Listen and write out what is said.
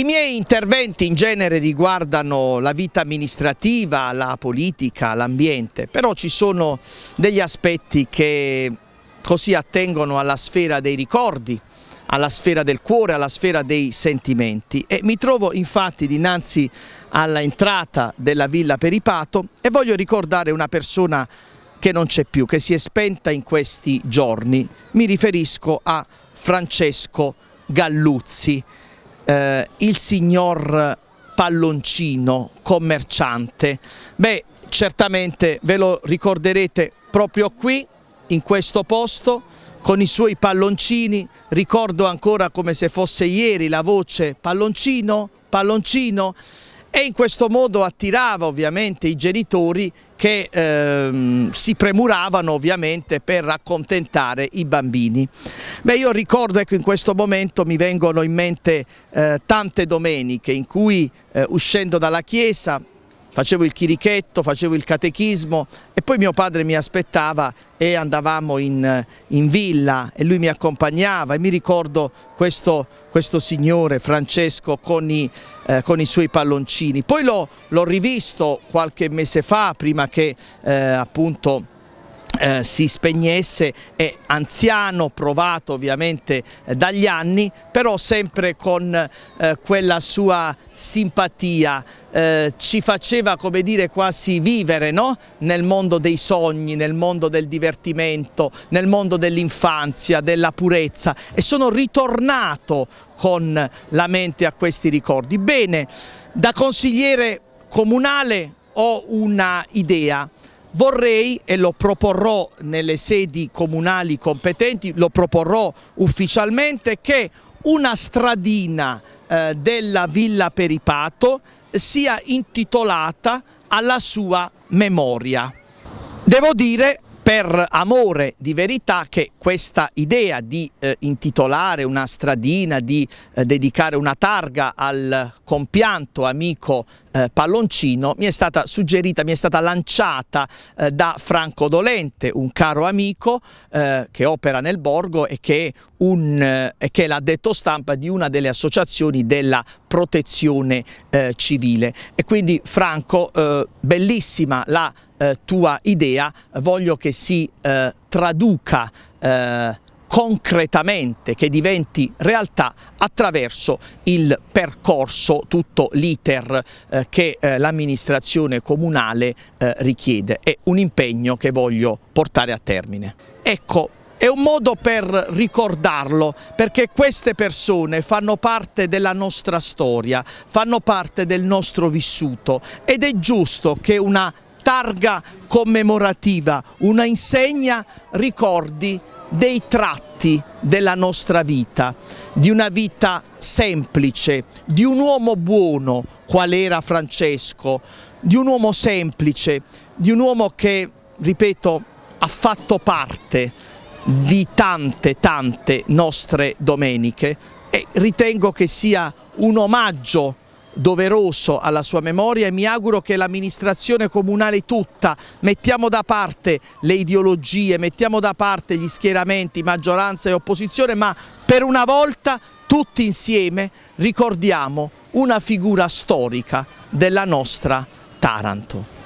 I miei interventi in genere riguardano la vita amministrativa, la politica, l'ambiente, però ci sono degli aspetti che così attengono alla sfera dei ricordi, alla sfera del cuore, alla sfera dei sentimenti e mi trovo infatti dinanzi all'entrata della Villa Peripato e voglio ricordare una persona che non c'è più, che si è spenta in questi giorni. Mi riferisco a Francesco Galluzzi eh, il signor palloncino commerciante? Beh, certamente ve lo ricorderete proprio qui, in questo posto, con i suoi palloncini, ricordo ancora come se fosse ieri la voce palloncino, palloncino, e in questo modo attirava ovviamente i genitori che ehm, si premuravano ovviamente per accontentare i bambini. Beh, io ricordo che ecco, in questo momento mi vengono in mente eh, tante domeniche in cui eh, uscendo dalla chiesa facevo il chirichetto, facevo il catechismo e poi mio padre mi aspettava e andavamo in, in villa e lui mi accompagnava e mi ricordo questo, questo signore Francesco con i, eh, con i, suoi palloncini. Poi l'ho rivisto qualche mese fa prima che eh, appunto eh, si spegnesse, è anziano, provato ovviamente eh, dagli anni, però sempre con eh, quella sua simpatia, eh, ci faceva come dire quasi vivere no? nel mondo dei sogni, nel mondo del divertimento, nel mondo dell'infanzia, della purezza e sono ritornato con la mente a questi ricordi. Bene, da consigliere comunale ho una idea, Vorrei, e lo proporrò nelle sedi comunali competenti, lo proporrò ufficialmente, che una stradina eh, della Villa Peripato sia intitolata alla sua memoria. Devo dire per amore di verità che questa idea di eh, intitolare una stradina, di eh, dedicare una targa al compianto amico eh, Palloncino mi è stata suggerita, mi è stata lanciata eh, da Franco Dolente, un caro amico eh, che opera nel borgo e che, un, eh, che è l'addetto stampa di una delle associazioni della protezione civile. E quindi Franco, bellissima la eh, tua idea voglio che si eh, traduca eh, concretamente, che diventi realtà attraverso il percorso, tutto l'iter eh, che eh, l'amministrazione comunale eh, richiede. È un impegno che voglio portare a termine. Ecco, è un modo per ricordarlo perché queste persone fanno parte della nostra storia, fanno parte del nostro vissuto ed è giusto che una targa commemorativa, una insegna ricordi dei tratti della nostra vita, di una vita semplice, di un uomo buono qual era Francesco, di un uomo semplice, di un uomo che, ripeto, ha fatto parte di tante, tante nostre domeniche e ritengo che sia un omaggio doveroso alla sua memoria e mi auguro che l'amministrazione comunale tutta mettiamo da parte le ideologie, mettiamo da parte gli schieramenti, maggioranza e opposizione, ma per una volta tutti insieme ricordiamo una figura storica della nostra Taranto.